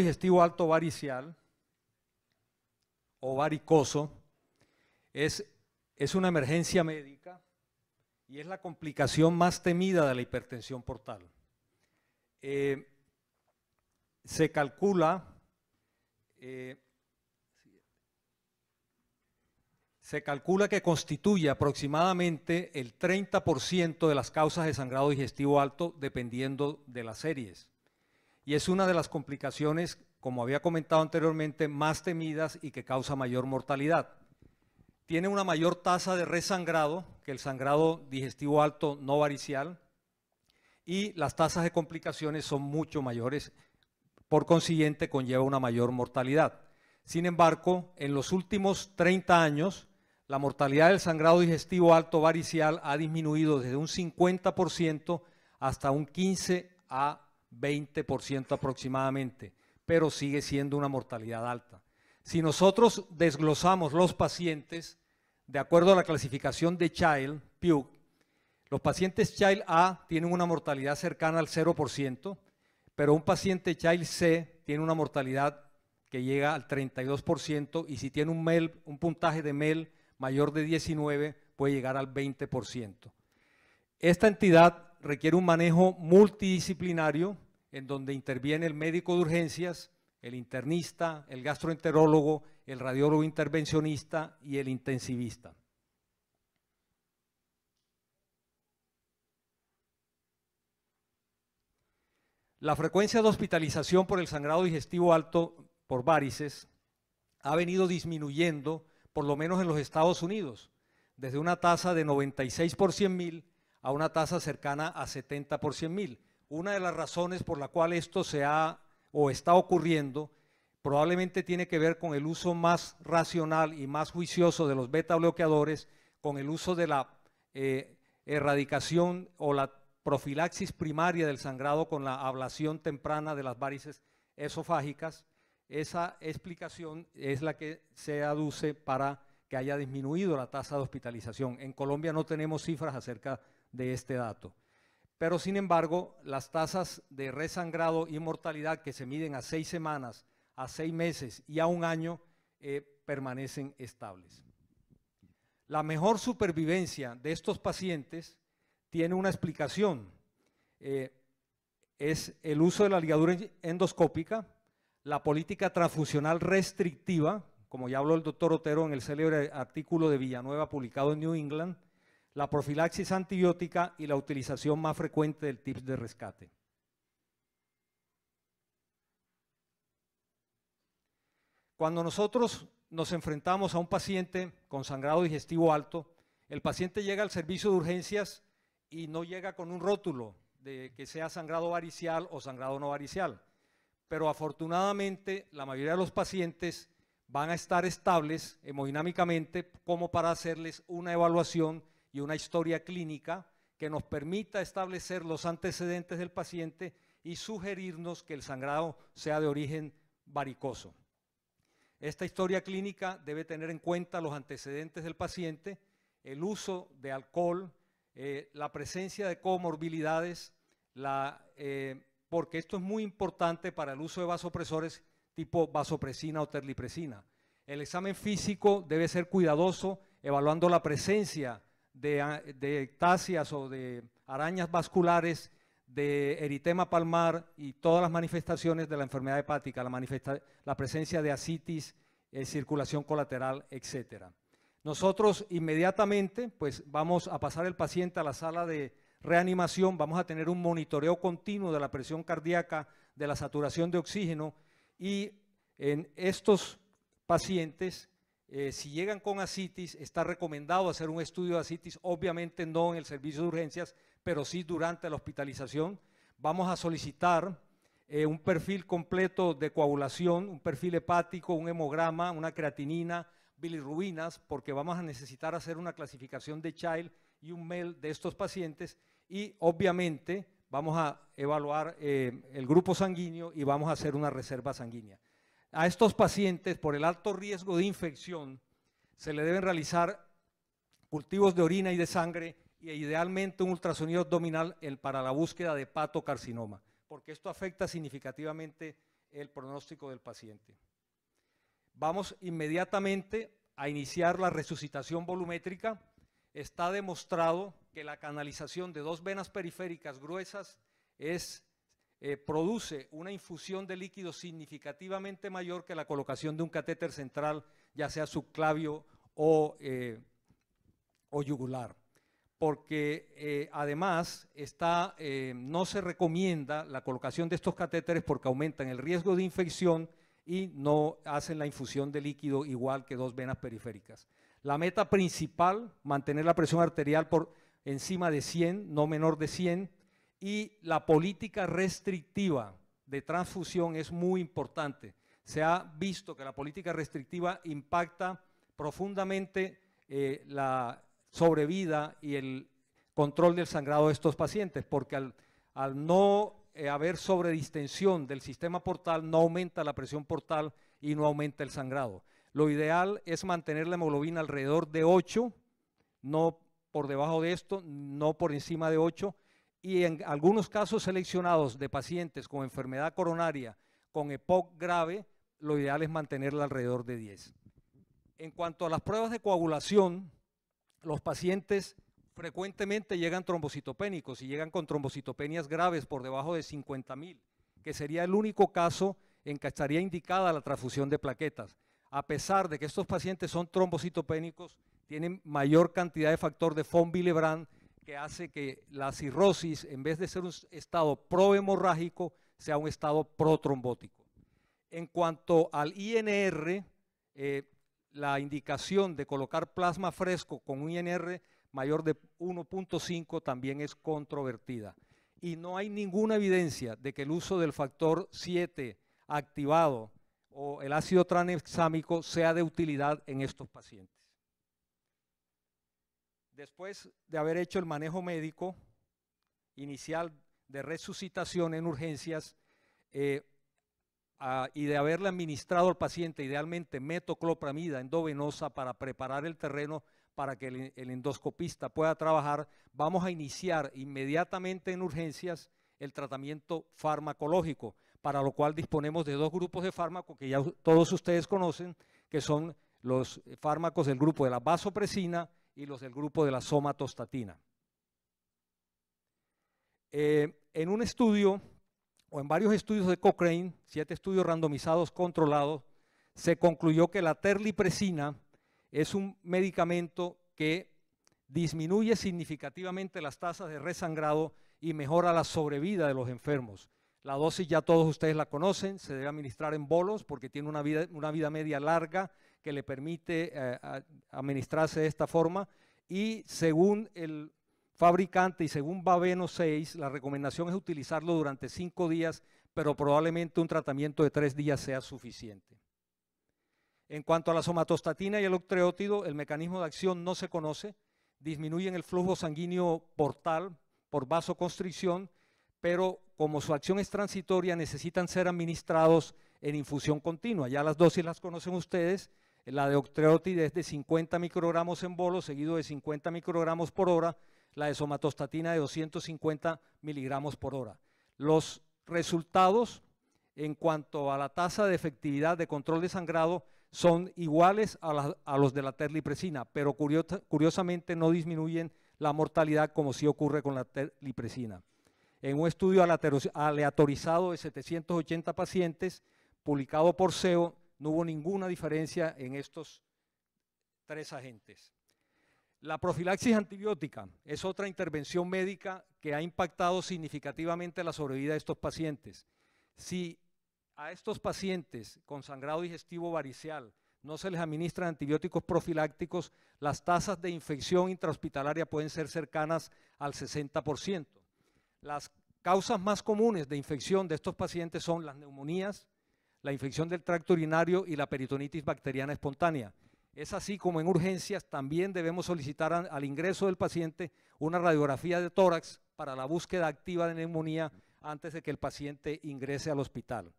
digestivo alto varicial o varicoso es, una emergencia médica y es la complicación más temida de la hipertensión portal. Eh, se calcula, eh, se calcula que constituye aproximadamente el 30% de las causas de sangrado digestivo alto dependiendo de las series y es una de las complicaciones, como había comentado anteriormente, más temidas y que causa mayor mortalidad. Tiene una mayor tasa de resangrado que el sangrado digestivo alto no varicial y las tasas de complicaciones son mucho mayores, por consiguiente conlleva una mayor mortalidad. Sin embargo, en los últimos 30 años, la mortalidad del sangrado digestivo alto varicial ha disminuido desde un 50% hasta un 15 a 20% aproximadamente, pero sigue siendo una mortalidad alta. Si nosotros desglosamos los pacientes, de acuerdo a la clasificación de Child, Pugh, los pacientes Child A tienen una mortalidad cercana al 0%, pero un paciente Child C tiene una mortalidad que llega al 32% y si tiene un, MEL, un puntaje de MEL mayor de 19 puede llegar al 20%. Esta entidad requiere un manejo multidisciplinario en donde interviene el médico de urgencias, el internista, el gastroenterólogo, el radiólogo intervencionista y el intensivista. La frecuencia de hospitalización por el sangrado digestivo alto por varices ha venido disminuyendo, por lo menos en los Estados Unidos, desde una tasa de 96 por 100 mil a una tasa cercana a 70 por 100 mil. Una de las razones por la cual esto se ha o está ocurriendo probablemente tiene que ver con el uso más racional y más juicioso de los beta bloqueadores, con el uso de la eh, erradicación o la profilaxis primaria del sangrado con la ablación temprana de las varices esofágicas. Esa explicación es la que se aduce para que haya disminuido la tasa de hospitalización. En Colombia no tenemos cifras acerca de este dato. Pero sin embargo, las tasas de resangrado y mortalidad que se miden a seis semanas, a seis meses y a un año eh, permanecen estables. La mejor supervivencia de estos pacientes tiene una explicación. Eh, es el uso de la ligadura endoscópica, la política transfusional restrictiva, como ya habló el doctor Otero en el célebre artículo de Villanueva publicado en New England, la profilaxis antibiótica y la utilización más frecuente del TIPS de rescate. Cuando nosotros nos enfrentamos a un paciente con sangrado digestivo alto, el paciente llega al servicio de urgencias y no llega con un rótulo de que sea sangrado varicial o sangrado no varicial. Pero afortunadamente la mayoría de los pacientes van a estar estables hemodinámicamente como para hacerles una evaluación y una historia clínica que nos permita establecer los antecedentes del paciente y sugerirnos que el sangrado sea de origen varicoso. Esta historia clínica debe tener en cuenta los antecedentes del paciente, el uso de alcohol, eh, la presencia de comorbilidades, eh, porque esto es muy importante para el uso de vasopresores tipo vasopresina o terlipresina. El examen físico debe ser cuidadoso, evaluando la presencia de, ah, de o de arañas vasculares, de eritema palmar y todas las manifestaciones de la enfermedad hepática, la, la presencia de asitis, eh, circulación colateral, etc. Nosotros inmediatamente pues, vamos a pasar el paciente a la sala de reanimación, vamos a tener un monitoreo continuo de la presión cardíaca, de la saturación de oxígeno y en estos pacientes eh, si llegan con asitis, está recomendado hacer un estudio de asitis, obviamente no en el servicio de urgencias, pero sí durante la hospitalización. Vamos a solicitar eh, un perfil completo de coagulación, un perfil hepático, un hemograma, una creatinina, bilirrubinas, porque vamos a necesitar hacer una clasificación de child y un MEL de estos pacientes y obviamente vamos a evaluar eh, el grupo sanguíneo y vamos a hacer una reserva sanguínea. A estos pacientes, por el alto riesgo de infección, se le deben realizar cultivos de orina y de sangre e idealmente un ultrasonido abdominal para la búsqueda de patocarcinoma, porque esto afecta significativamente el pronóstico del paciente. Vamos inmediatamente a iniciar la resucitación volumétrica. Está demostrado que la canalización de dos venas periféricas gruesas es eh, produce una infusión de líquido significativamente mayor que la colocación de un catéter central, ya sea subclavio o, eh, yugular. Porque eh, además está, no se recomienda la colocación de estos catéteres porque aumentan el riesgo de infección y no hacen la infusión de líquido igual que dos venas periféricas. La meta principal, mantener la presión arterial por encima de 100, no menor de 100, y la política restrictiva de transfusión es muy importante. Se ha visto que la política restrictiva impacta profundamente eh, la sobrevida y el control del sangrado de estos pacientes, porque al, no eh, haber sobredistensión del sistema portal, no aumenta la presión portal y no aumenta el sangrado. Lo ideal es mantener la hemoglobina alrededor de 8, no por debajo de esto, no por encima de 8, y en algunos casos seleccionados de pacientes con enfermedad coronaria con EPOC grave, lo ideal es mantenerla alrededor de 10. En cuanto a las pruebas de coagulación, los pacientes frecuentemente llegan trombocitopénicos y llegan con trombocitopenias graves por debajo de 50.000, que sería el único caso en que estaría indicada la transfusión de plaquetas. A pesar de que estos pacientes son trombocitopénicos, tienen mayor cantidad de factor de von Willebrand que hace que la cirrosis, en vez de ser un estado prohemorrágico, sea un estado protrombótico. En cuanto al INR, eh, la indicación de colocar plasma fresco con un INR mayor de 1.5 también es controvertida. Y no hay ninguna evidencia de que el uso del factor 7 activado o el ácido tranexámico sea de utilidad en estos pacientes. Después de haber hecho el manejo médico inicial de resucitación en urgencias eh, y de haberle administrado al paciente idealmente metoclopramida endovenosa para preparar el terreno para que el endoscopista pueda trabajar, vamos a iniciar inmediatamente en urgencias el tratamiento farmacológico, para lo cual disponemos de dos grupos de fármacos que ya todos ustedes conocen, que son los fármacos del grupo de la vasopresina y los del grupo de la somatostatina. Eh, en un estudio, o en varios estudios de Cochrane, siete estudios randomizados controlados, se concluyó que la terlipresina es un medicamento que disminuye significativamente las tasas de resangrado y mejora la sobrevida de los enfermos. La dosis ya todos ustedes la conocen, se debe administrar en bolos porque tiene vida, una vida media larga que le permite eh, administrarse de esta forma. Y según el fabricante y según Baveno 6, la recomendación es utilizarlo durante cinco días, pero probablemente un tratamiento de tres días sea suficiente. En cuanto a la somatostatina y el octreótido, el mecanismo de acción no se conoce, disminuyen el flujo sanguíneo portal por vasoconstricción, pero como su acción es transitoria, necesitan ser administrados en infusión continua. Ya las dosis las conocen ustedes, la de octreotide es de 50 microgramos en bolo, seguido de 50 microgramos por hora. La de somatostatina de 250 miligramos por hora. Los resultados en cuanto a la tasa de efectividad de control de sangrado son iguales a, los de la terlipresina, pero curiosamente no disminuyen la mortalidad como sí ocurre con la terlipresina. En un estudio aleatorizado de 780 pacientes, publicado por SEO no hubo ninguna diferencia en estos tres agentes. La profilaxis antibiótica es otra intervención médica que ha impactado significativamente la sobrevida de estos pacientes. Si a estos pacientes con sangrado digestivo varicial no se les administran antibióticos profilácticos, las tasas de infección intrahospitalaria pueden ser cercanas al 60%. Las causas más comunes de infección de estos pacientes son las neumonías, la infección del tracto urinario y la peritonitis bacteriana espontánea. Es así como en urgencias también debemos solicitar al ingreso del paciente una radiografía de tórax para la búsqueda activa de neumonía antes de que el paciente ingrese al hospital.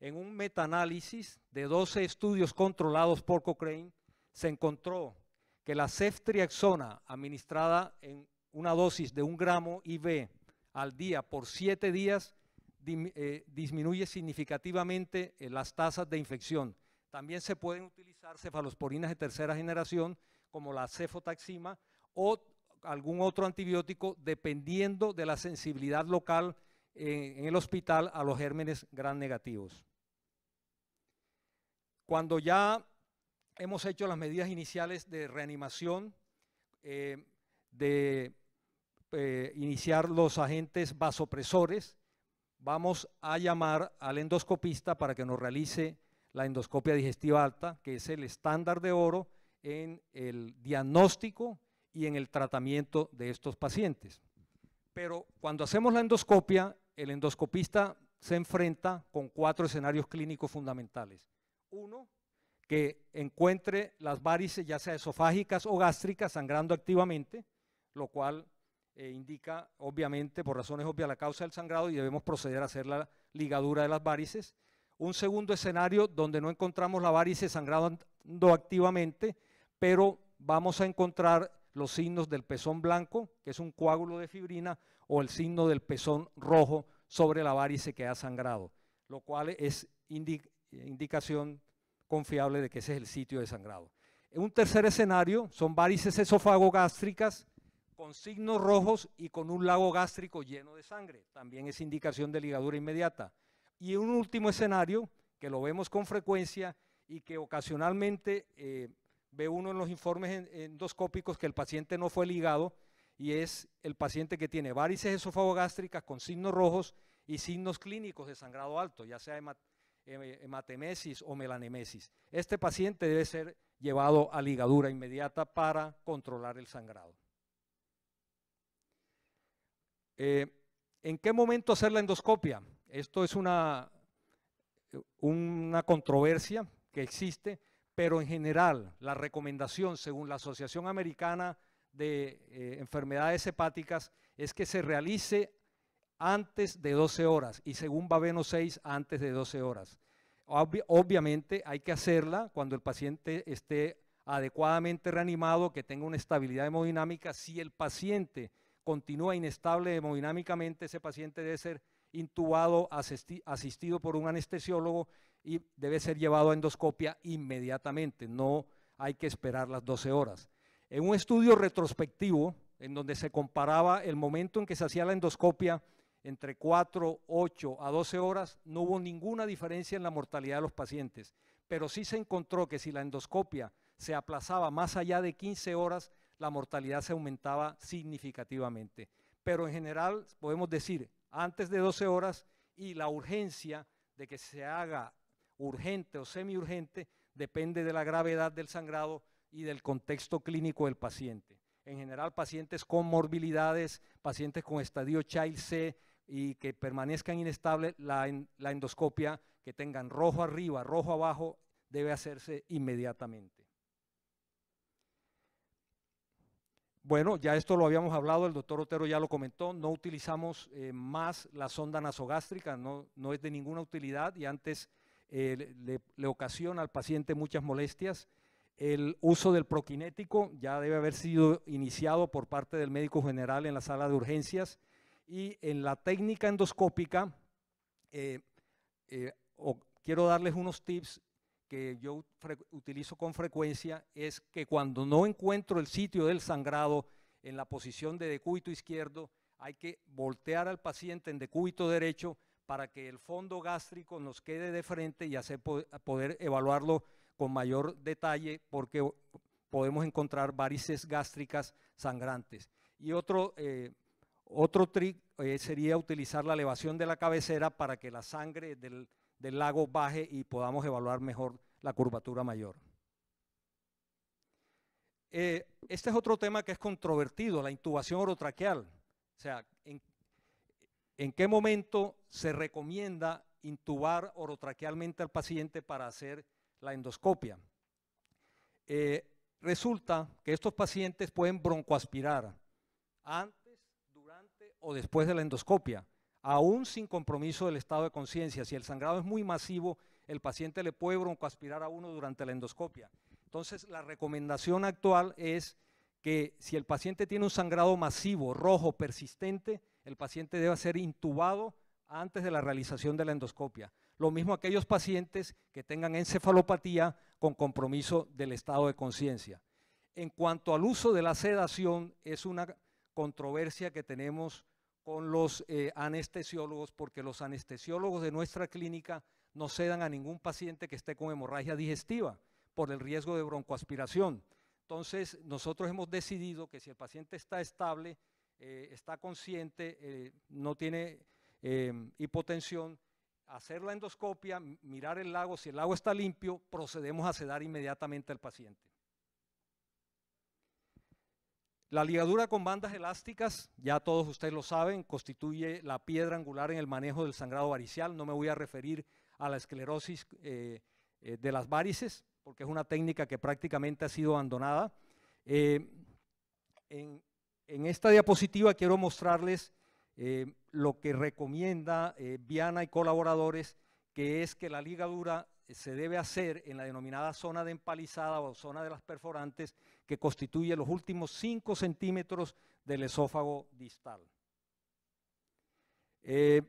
En un metaanálisis de 12 estudios controlados por Cochrane, se encontró que la ceftriaxona administrada en una dosis de un gramo IV al día por 7 días eh, disminuye significativamente eh, las tasas de infección. También se pueden utilizar cefalosporinas de tercera generación, como la cefotaxima, o algún otro antibiótico, dependiendo de la sensibilidad local eh, en el hospital a los gérmenes gran negativos. Cuando ya hemos hecho las medidas iniciales de reanimación, de iniciar los agentes vasopresores, vamos a llamar al endoscopista para que nos realice la endoscopia digestiva alta, que es el estándar de oro en el diagnóstico y en el tratamiento de estos pacientes. Pero cuando hacemos la endoscopia, el endoscopista se enfrenta con cuatro escenarios clínicos fundamentales. Uno, que encuentre las varices, ya sea esofágicas o gástricas, sangrando activamente, lo cual eh, indica, obviamente, por razones obvias, la causa del sangrado y debemos proceder a hacer la ligadura de las varices. Un segundo escenario donde no encontramos la varice sangrando activamente, pero vamos a encontrar los signos del pezón blanco, que es un coágulo de fibrina, o el signo del pezón rojo sobre la varice que ha sangrado, lo cual es indicación confiable de que ese es el sitio de sangrado. En un tercer escenario son varices esofagogástricas con signos rojos y con un lago gástrico lleno de sangre. También es indicación de ligadura inmediata. Y un último escenario que lo vemos con frecuencia y que ocasionalmente eh, ve uno en los informes endoscópicos que el paciente no fue ligado y es el paciente que tiene varices esofagogástricas con signos rojos y signos clínicos de sangrado alto, ya sea hematemesis o melanemesis. Este paciente debe ser llevado a ligadura inmediata para controlar el sangrado. Eh, ¿En qué momento hacer la endoscopia? Esto es una, controversia que existe, pero en general la recomendación según la Asociación Americana de eh, Enfermedades Hepáticas es que se realice antes de 12 horas y según Babeno 6 antes de 12 horas. obviamente hay que hacerla cuando el paciente esté adecuadamente reanimado, que tenga una estabilidad hemodinámica. Si el paciente continúa inestable hemodinámicamente, ese paciente debe ser intubado, asistido por un anestesiólogo y debe ser llevado a endoscopia inmediatamente, no hay que esperar las 12 horas. En un estudio retrospectivo, en donde se comparaba el momento en que se hacía la endoscopia entre 4, 8 a 12 horas, no hubo ninguna diferencia en la mortalidad de los pacientes, pero sí se encontró que si la endoscopia se aplazaba más allá de 15 horas, la mortalidad se aumentaba significativamente. Pero en general podemos decir antes de 12 horas y la urgencia de que se haga urgente o semiurgente depende de la gravedad del sangrado y del contexto clínico del paciente. En general, pacientes con morbilidades, pacientes con estadio Child C y que permanezcan inestables, la, la endoscopia que tengan rojo arriba, rojo abajo, debe hacerse inmediatamente. Bueno, ya esto lo habíamos hablado, el doctor Otero ya lo comentó, no utilizamos eh, más la sonda nasogástrica, no, es de ninguna utilidad y antes eh, le, ocasiona al paciente muchas molestias. El uso del prokinético ya debe haber sido iniciado por parte del médico general en la sala de urgencias y en la técnica endoscópica eh, quiero darles unos tips que yo utilizo con frecuencia es que cuando no encuentro el sitio del sangrado en la posición de decúbito izquierdo, hay que voltear al paciente en decúbito derecho para que el fondo gástrico nos quede de frente y hacer, poder evaluarlo con mayor detalle porque podemos encontrar varices gástricas sangrantes. Y otro, eh, otro trick eh, sería utilizar la elevación de la cabecera para que la sangre del del lago baje y podamos evaluar mejor la curvatura mayor. Eh, este es otro tema que es controvertido, la intubación orotraqueal. O sea, en, qué momento se recomienda intubar orotraquealmente al paciente para hacer la endoscopia. Eh, resulta que estos pacientes pueden broncoaspirar antes, durante o después de la endoscopia aún sin compromiso del estado de conciencia. Si el sangrado es muy masivo, el paciente le puede broncoaspirar a uno durante la endoscopia. Entonces, la recomendación actual es que si el paciente tiene un sangrado masivo, rojo, persistente, el paciente debe ser intubado antes de la realización de la endoscopia. Lo mismo aquellos pacientes que tengan encefalopatía con compromiso del estado de conciencia. En cuanto al uso de la sedación, es una controversia que tenemos con los eh, anestesiólogos, porque los anestesiólogos de nuestra clínica no cedan a ningún paciente que esté con hemorragia digestiva por el riesgo de broncoaspiración. Entonces, nosotros hemos decidido que si el paciente está estable, eh, está consciente, eh, no tiene hipotensión, hacer la endoscopia, mirar el lago, si el lago está limpio, procedemos a sedar inmediatamente al paciente. La ligadura con bandas elásticas, ya todos ustedes lo saben, constituye la piedra angular en el manejo del sangrado varicial. No me voy a referir a la esclerosis eh, eh, de las varices, porque es una técnica que prácticamente ha sido abandonada. Eh, en, en, esta diapositiva quiero mostrarles lo que recomienda Viana y colaboradores, que es que la ligadura se debe hacer en la denominada zona de empalizada o zona de las perforantes que constituye los últimos 5 centímetros del esófago distal. Eh,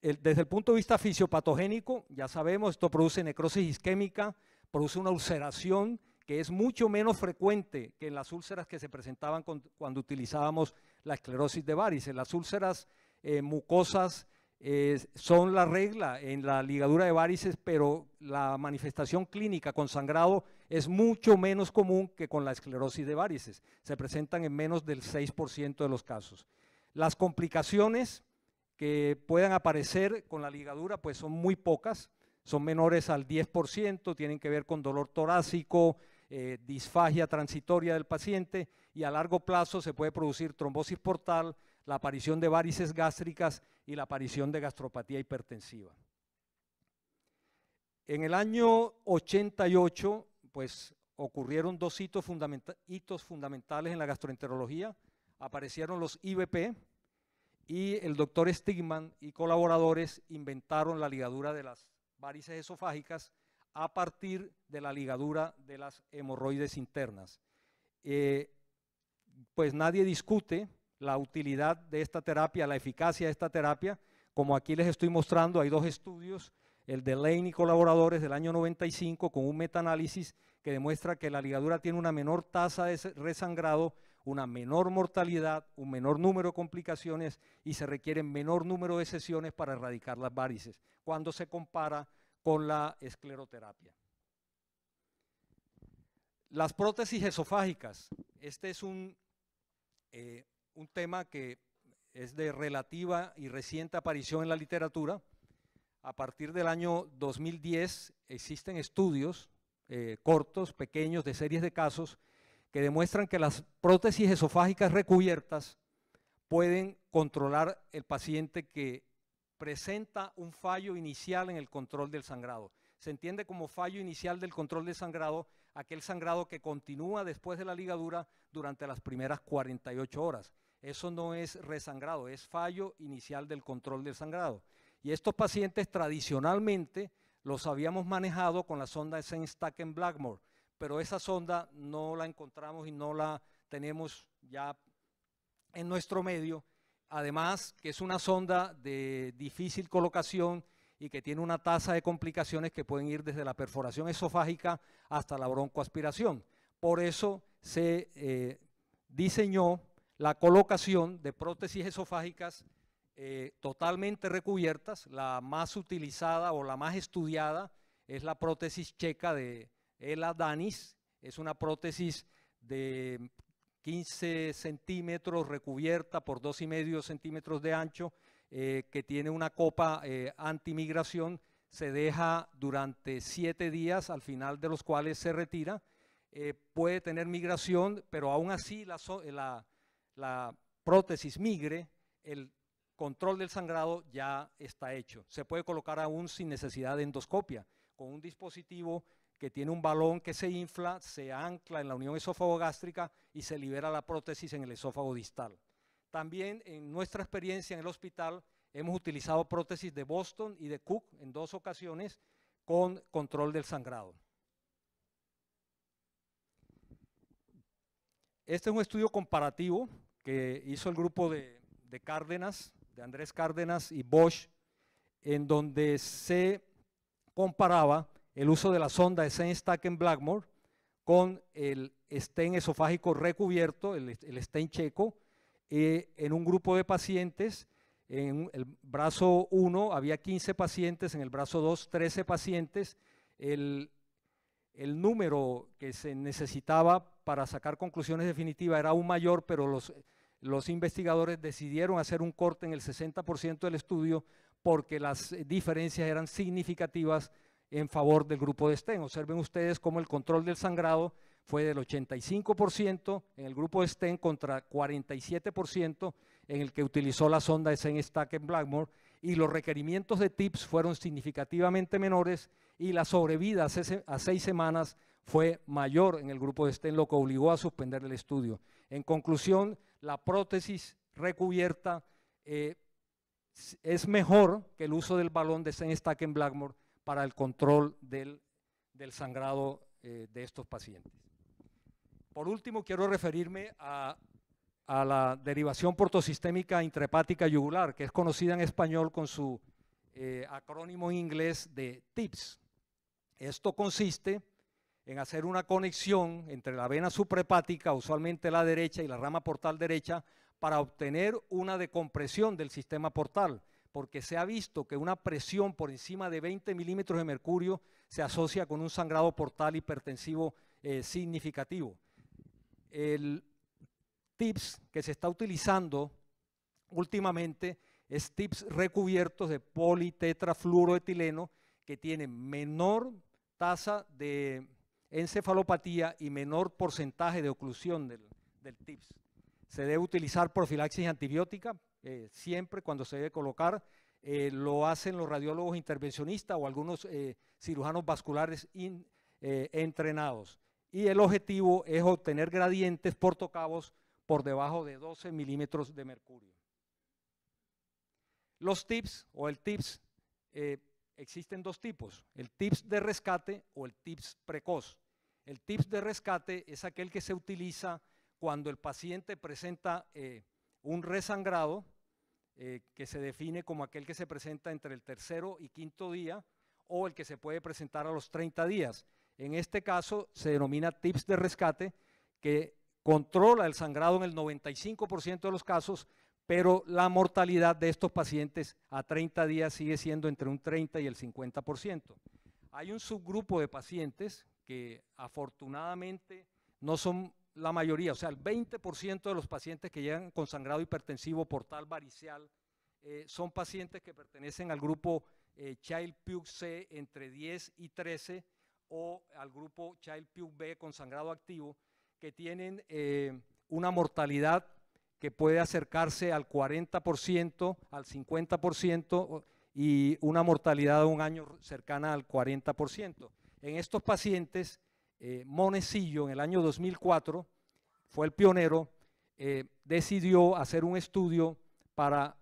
desde el punto de vista fisiopatogénico, ya sabemos, esto produce necrosis isquémica, produce una ulceración que es mucho menos frecuente que en las úlceras que se presentaban cuando utilizábamos la esclerosis de varices. Las úlceras eh, mucosas son la regla en la ligadura de varices, pero la manifestación clínica con sangrado es mucho menos común que con la esclerosis de varices. Se presentan en menos del 6% de los casos. Las complicaciones que puedan aparecer con la ligadura pues son muy pocas, son menores al 10%, tienen que ver con dolor torácico, eh, disfagia transitoria del paciente y a largo plazo se puede producir trombosis portal, la aparición de varices gástricas y la aparición de gastropatía hipertensiva. En el año 88, pues ocurrieron dos hitos, fundamentales en la gastroenterología. Aparecieron los IBP y el doctor Stigman y colaboradores inventaron la ligadura de las varices esofágicas a partir de la ligadura de las hemorroides internas. Eh, pues nadie discute la utilidad de esta terapia, la eficacia de esta terapia. Como aquí les estoy mostrando, hay dos estudios, el de Lane y colaboradores del año 95 con un metaanálisis que demuestra que la ligadura tiene una menor tasa de resangrado, una menor mortalidad, un menor número de complicaciones y se requieren menor número de sesiones para erradicar las varices cuando se compara con la escleroterapia. Las prótesis esofágicas. Este es un eh, un tema que es de relativa y reciente aparición en la literatura. A partir del año 2010 existen estudios eh, cortos, pequeños, de series de casos, que demuestran que las prótesis esofágicas recubiertas pueden controlar el paciente que presenta un fallo inicial en el control del sangrado. Se entiende como fallo inicial del control del sangrado aquel sangrado que continúa después de la ligadura durante las primeras 48 horas. Eso no es resangrado, es fallo inicial del control del sangrado. Y estos pacientes tradicionalmente los habíamos manejado con la sonda de en Blackmore, pero esa sonda no la encontramos y no la tenemos ya en nuestro medio. Además, que es una sonda de difícil colocación y que tiene una tasa de complicaciones que pueden ir desde la perforación esofágica hasta la broncoaspiración. Por eso se eh, diseñó la colocación de prótesis esofágicas eh, totalmente recubiertas. La más utilizada o la más estudiada es la prótesis checa de Ela Danis. Es una prótesis de 15 centímetros recubierta por 2,5 centímetros de ancho, eh, que tiene una copa eh, antimigración, se deja durante 7 días, al final de los cuales se retira. puede tener migración, pero aún así la, la, la prótesis migre, el control del sangrado ya está hecho. Se puede colocar aún sin necesidad de endoscopia, con un dispositivo que tiene un balón que se infla, se ancla en la unión esófago-gástrica y se libera la prótesis en el esófago distal. También en nuestra experiencia en el hospital hemos utilizado prótesis de Boston y de Cook en dos ocasiones con control del sangrado. Este es un estudio comparativo que hizo el grupo de, Cárdenas, de Andrés Cárdenas y Bosch, en donde se comparaba el uso de la sonda de en Blackmore con el estén esofágico recubierto, el, el estén checo, eh, en un grupo de pacientes. En el brazo 1 había 15 pacientes, en el brazo 2 13 pacientes. El, el número que se necesitaba para sacar conclusiones definitivas era aún mayor, pero los, los investigadores decidieron hacer un corte en el 60% del estudio porque las eh, diferencias eran significativas en favor del grupo de STEM. Observen ustedes cómo el control del sangrado fue del 85% en el grupo de STEM contra 47% en el que utilizó la sonda Esen Stack en Blackmore y los requerimientos de TIPS fueron significativamente menores y la sobrevida a seis semanas fue mayor en el grupo de STEM, lo que obligó a suspender el estudio. En conclusión, la prótesis recubierta eh, es mejor que el uso del balón de en Blackmore para el control del, sangrado eh, de estos pacientes. Por último, quiero referirme a, la derivación portosistémica intrahepática yugular, que es conocida en español con su eh, acrónimo en inglés de TIPS. Esto consiste en hacer una conexión entre la vena suprepática, usualmente la derecha, y la rama portal derecha, para obtener una decompresión del sistema portal, porque se ha visto que una presión por encima de 20 milímetros de mercurio se asocia con un sangrado portal hipertensivo eh, significativo. El TIPS que se está utilizando últimamente es TIPS recubiertos de politetrafluoroetileno que tienen menor tasa de encefalopatía y menor porcentaje de oclusión del, TIPS. Se debe utilizar profilaxis antibiótica eh, siempre cuando se debe colocar. Eh, lo hacen los radiólogos intervencionistas o algunos eh, cirujanos vasculares entrenados. Y el objetivo es obtener gradientes portocabos por debajo de 12 milímetros de mercurio. Los TIPS o el TIPS existen dos tipos, el TIPS de rescate o el TIPS precoz. El TIPS de rescate es aquel que se utiliza cuando el paciente presenta eh, un resangrado eh, que se define como aquel que se presenta entre el tercero y quinto día o el que se puede presentar a los 30 días. En este caso se denomina TIPS de rescate que controla el sangrado en el 95% de los casos, pero la mortalidad de estos pacientes a 30 días sigue siendo entre un 30 y el 50%. Hay un subgrupo de pacientes que afortunadamente no son la mayoría, o sea, el 20% de los pacientes que llegan con sangrado hipertensivo portal varicial eh, son pacientes que pertenecen al grupo eh, Child Pugh C entre 10 y 13 o al grupo Child Pugh B con sangrado activo, que tienen eh, una mortalidad que puede acercarse al 40%, al 50% y una mortalidad de un año cercana al 40%. En estos pacientes, Monesillo eh, Monecillo en el año 2004 fue el pionero, eh, decidió hacer un estudio para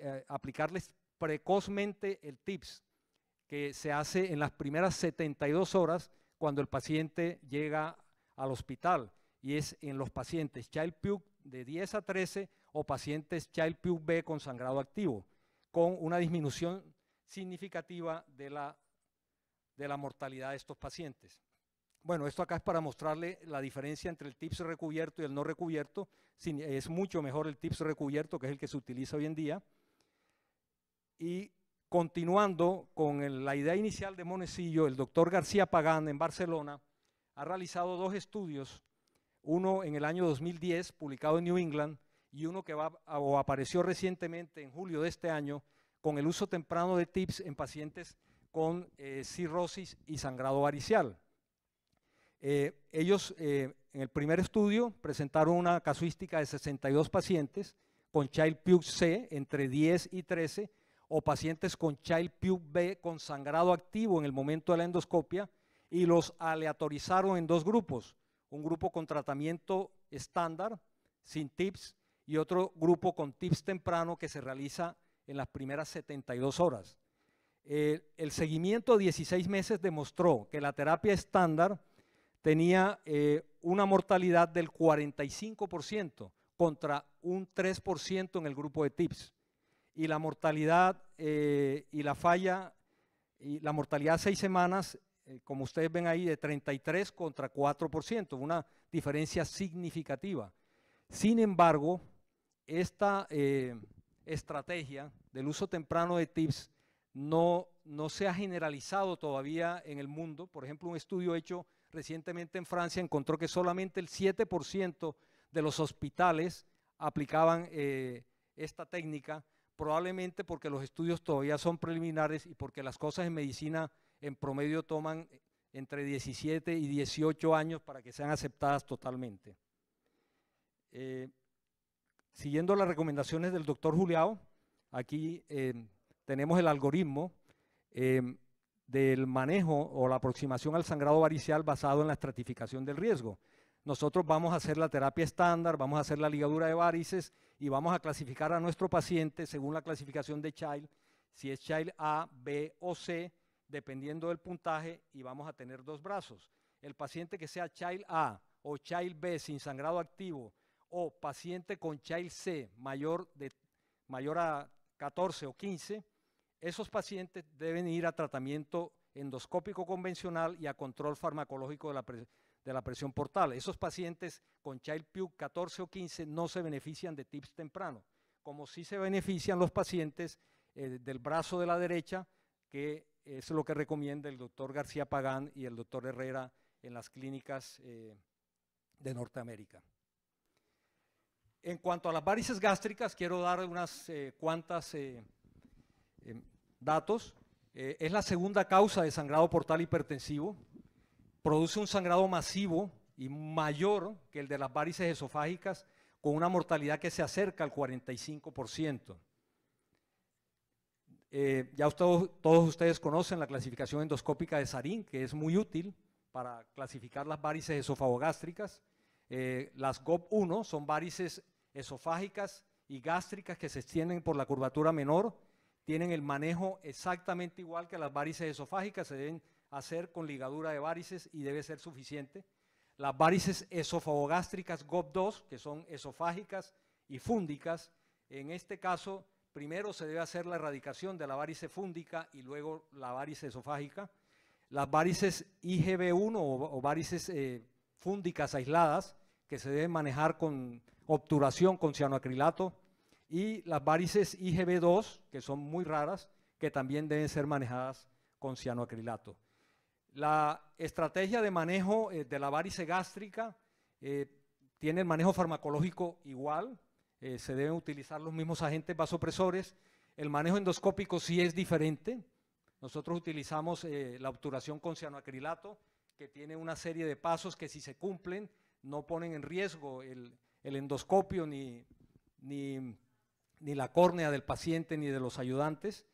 eh, aplicarles precozmente el TIPS, que se hace en las primeras 72 horas cuando el paciente llega al hospital y es en los pacientes Child Puke de 10 a 13 o pacientes Child-Pugh B con sangrado activo, con una disminución significativa de la, de la mortalidad de estos pacientes. Bueno, esto acá es para mostrarle la diferencia entre el TIPS recubierto y el no recubierto. Es mucho mejor el TIPS recubierto, que es el que se utiliza hoy en día. Y continuando con la idea inicial de Monecillo, el doctor García Pagán en Barcelona ha realizado dos estudios uno en el año 2010 publicado en New England y uno que apareció recientemente en julio de este año con el uso temprano de TIPS en pacientes con eh, cirrosis y sangrado varicial. Eh, ellos eh, en el primer estudio presentaron una casuística de 62 pacientes con Child Pugh C entre 10 y 13 o pacientes con Child Pugh B con sangrado activo en el momento de la endoscopia y los aleatorizaron en dos grupos un grupo con tratamiento estándar, sin tips, y otro grupo con tips temprano que se realiza en las primeras 72 horas. el seguimiento de 16 meses demostró que la terapia estándar tenía eh, una mortalidad del 45% contra un 3% en el grupo de TIPS. Y la mortalidad eh, y la falla, y la mortalidad a seis semanas eh, como ustedes ven ahí, de 33 contra 4%, una diferencia significativa. Sin embargo, esta eh, estrategia del uso temprano de TIPS no, no se ha generalizado todavía en el mundo. Por ejemplo, un estudio hecho recientemente en Francia encontró que solamente el 7% de los hospitales aplicaban eh, esta técnica, probablemente porque los estudios todavía son preliminares y porque las cosas en medicina en promedio toman entre 17 y 18 años para que sean aceptadas totalmente. Eh, siguiendo las recomendaciones del doctor Juliao, aquí eh, tenemos el algoritmo eh, del manejo o la aproximación al sangrado varicial basado en la estratificación del riesgo. Nosotros vamos a hacer la terapia estándar, vamos a hacer la ligadura de varices y vamos a clasificar a nuestro paciente según la clasificación de Child, si es Child A, B o C, dependiendo del puntaje y vamos a tener dos brazos. El paciente que sea Child A o Child B sin sangrado activo o paciente con Child C mayor, de, mayor a 14 o 15, esos pacientes deben ir a tratamiento endoscópico convencional y a control farmacológico de la, presión portal. Esos pacientes con Child P.U. 14 o 15 no se benefician de TIPS temprano, como sí se benefician los pacientes eh, del brazo de la derecha, que es lo que recomienda el doctor García Pagán y el doctor Herrera en las clínicas eh, de Norteamérica. En cuanto a las varices gástricas, quiero dar unas eh, cuantas eh, em, datos. es la segunda causa de sangrado portal hipertensivo. Produce un sangrado masivo y mayor que el de las varices esofágicas, con una mortalidad que se acerca al 45%. Eh, ya todos ustedes conocen la clasificación endoscópica de Sarin, que es muy útil para clasificar las varices esofagogástricas. Eh, las GOP1 son varices esofágicas y gástricas que se extienden por la curvatura menor. Tienen el manejo exactamente igual que las varices esofágicas, se deben hacer con ligadura de varices y debe ser suficiente. Las varices esofagogástricas GOP2, que son esofágicas y fúndicas, en este caso primero se debe hacer la erradicación de la varice fúndica y luego la varice esofágica. Las varices IGB1 o, varices eh, fúndicas aisladas que se deben manejar con obturación con cianoacrilato y las varices IGB2 que son muy raras que también deben ser manejadas con cianoacrilato. La estrategia de manejo eh, de la varice gástrica eh, tiene el manejo farmacológico igual, eh, se deben utilizar los mismos agentes vasopresores. El manejo endoscópico sí es diferente. Nosotros utilizamos eh, la obturación con cianoacrilato, que tiene una serie de pasos que si se cumplen no ponen en riesgo el, endoscopio ni, la córnea del paciente ni de los ayudantes.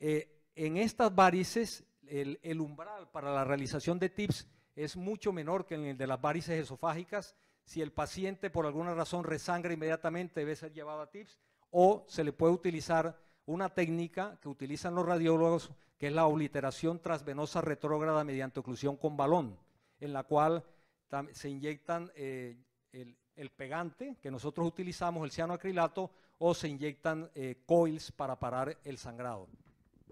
Eh, en estas varices, el umbral para la realización de TIPS es mucho menor que en el de las varices esofágicas, si el paciente por alguna razón resangra inmediatamente, debe ser llevado a TIPS o se le puede utilizar una técnica que utilizan los radiólogos, que es la obliteración transvenosa retrógrada mediante oclusión con balón, en la cual se inyectan eh, el, pegante que nosotros utilizamos, el cianoacrilato, o se inyectan eh, coils para parar el sangrado.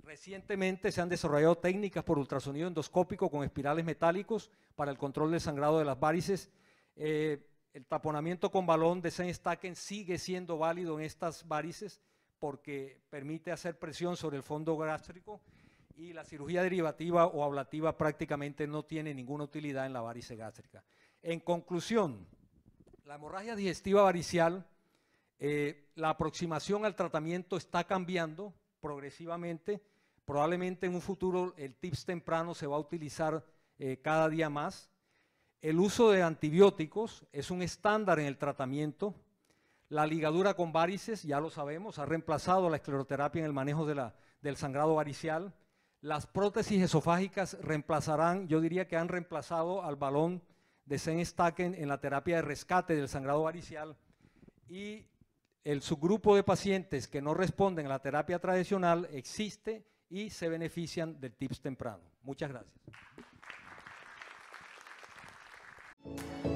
Recientemente se han desarrollado técnicas por ultrasonido endoscópico con espirales metálicos para el control del sangrado de las varices eh, el taponamiento con balón de Sen sigue siendo válido en estas varices porque permite hacer presión sobre el fondo gástrico y la cirugía derivativa o ablativa prácticamente no tiene ninguna utilidad en la varice gástrica. En conclusión, la hemorragia digestiva varicial, eh, la aproximación al tratamiento está cambiando progresivamente. Probablemente en un futuro el TIPS temprano se va a utilizar eh, cada día más. El uso de antibióticos es un estándar en el tratamiento. La ligadura con varices, ya lo sabemos, ha reemplazado la escleroterapia en el manejo del sangrado varicial. Las prótesis esofágicas reemplazarán, yo diría que han reemplazado al balón de Zen-Stacken en la terapia de rescate del sangrado varicial. Y el subgrupo de pacientes que no responden a la terapia tradicional existe y se benefician del TIPS temprano. Muchas gracias. Thank you.